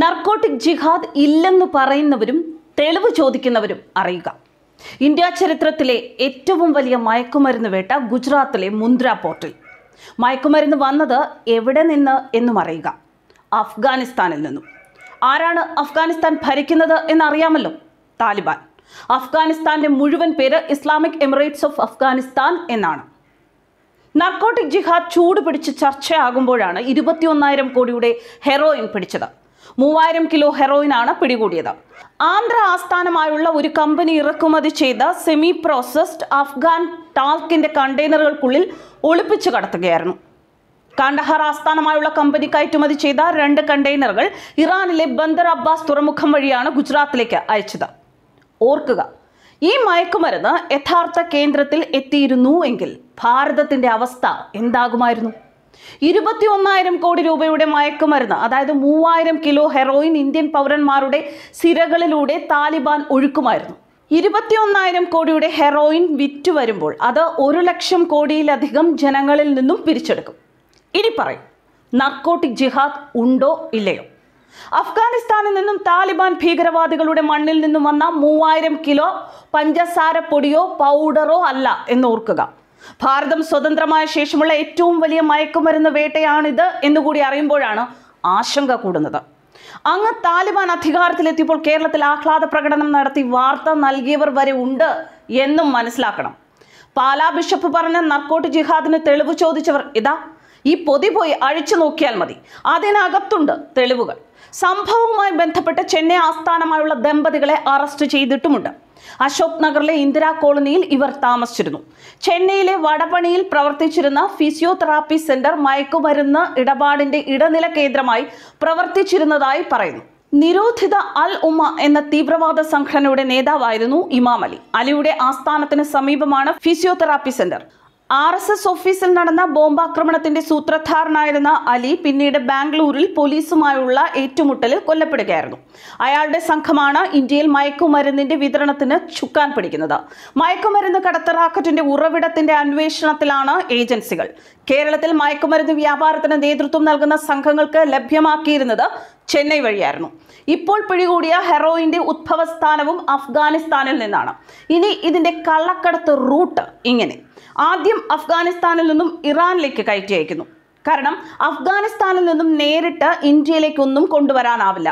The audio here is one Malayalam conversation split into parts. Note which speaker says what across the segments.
Speaker 1: നർക്കോട്ടിക് ജിഹാദ് ഇല്ലെന്ന് പറയുന്നവരും തെളിവ് ചോദിക്കുന്നവരും അറിയുക ഇന്ത്യ ചരിത്രത്തിലെ ഏറ്റവും വലിയ മയക്കുമരുന്ന് വേട്ട ഗുജറാത്തിലെ മുന്ദ്ര പോർട്ടിൽ മയക്കുമരുന്ന് വന്നത് എവിടെ നിന്ന് എന്നും അറിയുക അഫ്ഗാനിസ്ഥാനിൽ നിന്നും ആരാണ് അഫ്ഗാനിസ്ഥാൻ ഭരിക്കുന്നത് എന്നറിയാമല്ലോ താലിബാൻ അഫ്ഗാനിസ്ഥാന്റെ മുഴുവൻ പേര് ഇസ്ലാമിക് എമിറേറ്റ്സ് ഓഫ് അഫ്ഗാനിസ്ഥാൻ എന്നാണ് നർക്കോട്ടിക് ജിഹാദ് ചൂടുപിടിച്ച് ചർച്ചയാകുമ്പോഴാണ് ഇരുപത്തിയൊന്നായിരം കോടിയുടെ ഹെറോയിൻ പിടിച്ചത് മൂവായിരം കിലോ ഹെറോയിനാണ് പിടികൂടിയത് ആന്ധ്ര ആസ്ഥാനമായുള്ള ഒരു കമ്പനി ഇറക്കുമതി ചെയ്ത സെമി പ്രോസസ്ഡ് അഫ്ഗാൻ ടാൽക്കിന്റെ കണ്ടെയ്നറുകൾക്കുള്ളിൽ ഒളിപ്പിച്ചു കടത്തുകയായിരുന്നു കാണ്ടഹാർ ആസ്ഥാനമായുള്ള കമ്പനി കയറ്റുമതി ചെയ്ത രണ്ട് കണ്ടെയ്നറുകൾ ഇറാനിലെ ബന്ദർ അബ്ബാസ് തുറമുഖം വഴിയാണ് ഗുജറാത്തിലേക്ക് അയച്ചത് ഓർക്കുക ഈ മയക്കുമരുന്ന് യഥാർത്ഥ കേന്ദ്രത്തിൽ എത്തിയിരുന്നു എങ്കിൽ ഭാരതത്തിന്റെ അവസ്ഥ എന്താകുമായിരുന്നു ഇരുപത്തി ഒന്നായിരം കോടി രൂപയുടെ മയക്കുമരുന്ന് അതായത് മൂവായിരം കിലോ ഹെറോയിൻ ഇന്ത്യൻ പൗരന്മാരുടെ സിരകളിലൂടെ താലിബാൻ ഒഴുക്കുമായിരുന്നു ഒന്നായിരം കോടിയുടെ ഹെറോയിൻ വിറ്റ് വരുമ്പോൾ അത് ഒരു ലക്ഷം കോടിയിലധികം ജനങ്ങളിൽ നിന്നും പിരിച്ചെടുക്കും ഇനി പറയും നർക്കോട്ടിക് ജിഹാദ് ഉണ്ടോ ഇല്ലയോ അഫ്ഗാനിസ്ഥാനിൽ നിന്നും താലിബാൻ ഭീകരവാദികളുടെ മണ്ണിൽ നിന്നും വന്ന മൂവായിരം കിലോ പഞ്ചസാര പൊടിയോ പൗഡറോ അല്ല എന്നോർക്കുക ഭാരതം സ്വതന്ത്രമായ ശേഷമുള്ള ഏറ്റവും വലിയ മയക്കുമരുന്ന് വേട്ടയാണിത് എന്നുകൂടി അറിയുമ്പോഴാണ് ആശങ്ക കൂടുന്നത് അങ്ങ് താലിബാൻ അധികാരത്തിലെത്തിയപ്പോൾ കേരളത്തിൽ ആഹ്ലാദ പ്രകടനം നടത്തി വാർത്ത നൽകിയവർ വരെ ഉണ്ട് എന്നും മനസ്സിലാക്കണം പാലാ ബിഷപ്പ് പറഞ്ഞ നർക്കോട്ട് ജിഹാദിന് തെളിവ് ചോദിച്ചവർ ഇതാ ഈ പൊതി പോയി അഴിച്ചു നോക്കിയാൽ മതി അതിനകത്തുണ്ട് തെളിവുകൾ സംഭവവുമായി ബന്ധപ്പെട്ട് ചെന്നൈ ആസ്ഥാനമായുള്ള ദമ്പതികളെ അറസ്റ്റ് ചെയ്തിട്ടുമുണ്ട് അശോക് നഗറിലെ ഇന്ദിരാ കോളനിയിൽ ഇവർ താമസിച്ചിരുന്നു ചെന്നൈയിലെ വടപണിയിൽ പ്രവർത്തിച്ചിരുന്ന ഫിസിയോതെറാപ്പി സെന്റർ മയക്കുമരുന്ന് ഇടപാടിന്റെ ഇടനില കേന്ദ്രമായി പ്രവർത്തിച്ചിരുന്നതായി പറയുന്നു നിരോധിത അൽ ഉമ എന്ന തീവ്രവാദ സംഘടനയുടെ നേതാവായിരുന്നു ഇമാം അലി അലിയുടെ ആസ്ഥാനത്തിന് സമീപമാണ് physiotherapy centre R S S ഓഫീസിൽ നടന്ന ബോംബാക്രമണത്തിന്റെ സൂത്രധാരനായിരുന്ന അലി പിന്നീട് ബാംഗ്ലൂരിൽ പോലീസുമായുള്ള ഏറ്റുമുട്ടലിൽ കൊല്ലപ്പെടുകയായിരുന്നു അയാളുടെ സംഘമാണ് ഇന്ത്യയിൽ മയക്കുമരുന്നിന്റെ വിതരണത്തിന് ചുക്കാൻ പിടിക്കുന്നത് മയക്കുമരുന്ന് കടത്ത റാക്കറ്റിന്റെ ഉറവിടത്തിന്റെ അന്വേഷണത്തിലാണ് ഏജൻസികൾ കേരളത്തിൽ മയക്കുമരുന്ന് വ്യാപാരത്തിന് നേതൃത്വം നൽകുന്ന സംഘങ്ങൾക്ക് ലഭ്യമാക്കിയിരുന്നത് ചെന്നൈ വഴിയായിരുന്നു ഇപ്പോൾ പിടികൂടിയ ഹെറോയിൻ്റെ ഉദ്ഭവസ്ഥാനവും അഫ്ഗാനിസ്ഥാനിൽ നിന്നാണ് ഇനി ഇതിൻ്റെ കള്ളക്കടത്ത് റൂട്ട് ഇങ്ങനെ ആദ്യം അഫ്ഗാനിസ്ഥാനിൽ നിന്നും ഇറാനിലേക്ക് കയറ്റി അയക്കുന്നു കാരണം അഫ്ഗാനിസ്ഥാനിൽ നിന്നും നേരിട്ട് ഇന്ത്യയിലേക്കൊന്നും കൊണ്ടുവരാനാവില്ല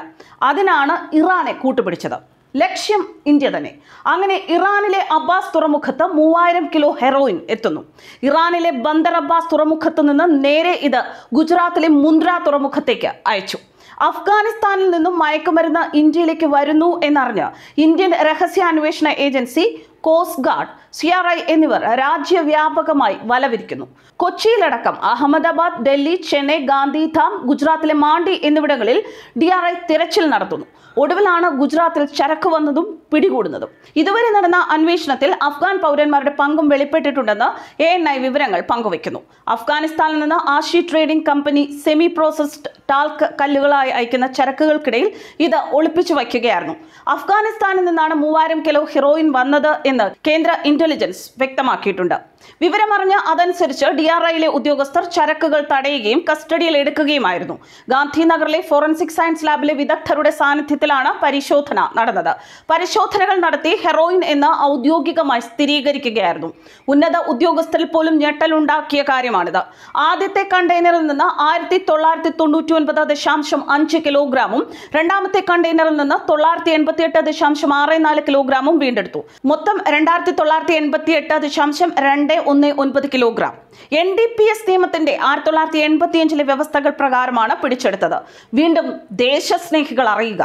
Speaker 1: അതിനാണ് ഇറാനെ കൂട്ടുപിടിച്ചത് ലക്ഷ്യം ഇന്ത്യ തന്നെ അങ്ങനെ ഇറാനിലെ അബ്ബാസ് തുറമുഖത്ത് മൂവായിരം കിലോ ഹെറോയിൻ എത്തുന്നു ഇറാനിലെ ബന്ദർ അബ്ബാസ് തുറമുഖത്ത് നിന്ന് നേരെ ഇത് ഗുജറാത്തിലെ മുന്ദ്ര തുറമുഖത്തേക്ക് അയച്ചു അഫ്ഗാനിസ്ഥാനിൽ നിന്നും മയക്കുമരുന്ന് ഇന്ത്യയിലേക്ക് വരുന്നു എന്നറിഞ്ഞ് ഇന്ത്യൻ രഹസ്യാന്വേഷണ agency coast guard C R I എന്നിവർ രാജ്യവ്യാപകമായി വലവിരിക്കുന്നു കൊച്ചിയിലടക്കം അഹമ്മദാബാദ് ഡൽഹി ചെന്നൈ ഗാന്ധിധാം ഗുജറാത്തിലെ മാണ്ടി എന്നിവിടങ്ങളിൽ ഡി ആർ ഐ തിരച്ചിൽ നടത്തുന്നു ഒടുവിലാണ് ഗുജറാത്തിൽ ചരക്ക് വന്നതും പിടികൂടുന്നതും ഇതുവരെ നടന്ന അന്വേഷണത്തിൽ അഫ്ഗാൻ പൗരന്മാരുടെ പങ്കും വെളിപ്പെട്ടിട്ടുണ്ടെന്ന് എ എൻ ഐ വിവരങ്ങൾ പങ്കുവയ്ക്കുന്നു അഫ്ഗാനിസ്ഥാനിൽ നിന്ന് Ashi trading company semi processed talc കല്ലുകളായി അയക്കുന്ന ചരക്കുകൾക്കിടയിൽ ഇത് ഒളിപ്പിച്ചു വയ്ക്കുകയായിരുന്നു അഫ്ഗാനിസ്ഥാനിൽ നിന്നാണ് മൂവായിരം കിലോ ഹീറോയിൻ വന്നത് എന്ന് കേന്ദ്ര ഇന്റർ ഇന്റലിജൻസ് വ്യക്തമാക്കിയിട്ടുണ്ട് വിവരമറിഞ്ഞ് അതനുസരിച്ച് ഡി ആർ ഐയിലെ ഉദ്യോഗസ്ഥർ ചരക്കുകൾ തടയുകയും കസ്റ്റഡിയിൽ എടുക്കുകയുമായിരുന്നു ഗാന്ധിനഗറിലെ ഫോറൻസിക് സയൻസ് ലാബിലെ വിദഗ്ധരുടെ സാന്നിധ്യത്തിലാണ് പരിശോധന നടന്നത് പരിശോധനകൾ നടത്തി ഹെറോയിൻ എന്ന് ഔദ്യോഗികമായി സ്ഥിരീകരിക്കുകയായിരുന്നു ഉന്നത ഉദ്യോഗസ്ഥരിൽ പോലും ഞെട്ടലുണ്ടാക്കിയ കാര്യമാണിത് ആദ്യത്തെ കണ്ടെയ്നറിൽ നിന്ന് ആയിരത്തി തൊള്ളായിരത്തി തൊണ്ണൂറ്റി ഒൻപത് ദശാംശം അഞ്ച് കിലോഗ്രാമും രണ്ടാമത്തെ കണ്ടെയ്നറിൽ നിന്ന് തൊള്ളായിരത്തി എൺപത്തി എട്ട് ദശാംശം ആറ് നാല് കിലോഗ്രാമും വീണ്ടെടുത്തു മൊത്തം രണ്ടായിരത്തി തൊള്ളായിരത്തി തൊള്ളായിരത്തി എൺപത്തി എട്ട് ദശാംശം രണ്ട് ഒന്ന് ഒൻപത് kilogram N D P S നിയമത്തിന്റെ ആയിരത്തി തൊള്ളായിരത്തി എൺപത്തിയഞ്ചിലെ വ്യവസ്ഥകൾ പ്രകാരമാണ് പിടിച്ചെടുത്തത് വീണ്ടും ദേശസ്നേഹികൾ അറിയുക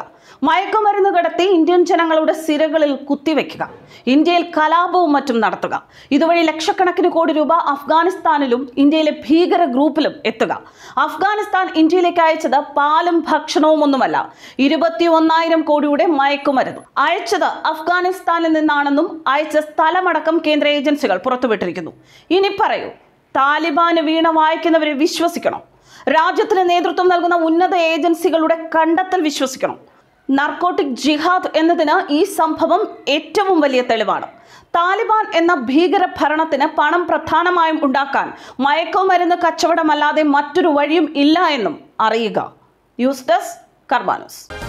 Speaker 1: മയക്കുമരുന്ന് കടത്തി ഇന്ത്യൻ ജനങ്ങളുടെ സിരകളിൽ കുത്തിവെക്കുക ഇന്ത്യയിൽ കലാപവും മറ്റും നടത്തുക ഇതുവഴി ലക്ഷക്കണക്കിന് കോടി രൂപ അഫ്ഗാനിസ്ഥാനിലും ഇന്ത്യയിലെ ഭീകര ഗ്രൂപ്പിലും എത്തുക അഫ്ഗാനിസ്ഥാൻ ഇന്ത്യയിലേക്ക് അയച്ചത് പാലും ഭക്ഷണവും ഒന്നുമല്ല ഇരുപത്തി ഒന്നായിരം കോടിയുടെ മയക്കുമരുന്ന് അയച്ചത് അഫ്ഗാനിസ്ഥാനിൽ നിന്നാണെന്നും അയച്ച സ്ഥലമടക്കം കേന്ദ്ര ഏജൻസികൾ പുറത്തുവിട്ടിരിക്കുന്നു ഇനി പറയൂ താലിബാന് വീണ വായിക്കുന്നവരെ വിശ്വസിക്കണം രാജ്യത്തിന് നേതൃത്വം നൽകുന്ന ഉന്നത ഏജൻസികളുടെ കണ്ടെത്തൽ വിശ്വസിക്കണം നർക്കോട്ടിക് ജിഹാദ് എന്നതിന് ഈ സംഭവം ഏറ്റവും വലിയ തെളിവാണ് താലിബാൻ എന്ന ഭീകര ഭരണത്തിന് പണം പ്രധാനമായും ഉണ്ടാക്കാൻ മയക്കുമരുന്ന് കച്ചവടമല്ലാതെ മറ്റൊരു വഴിയും ഇല്ല എന്നും അറിയുക ന്യൂസ് ഡെസ്ക് കർമാനോസ്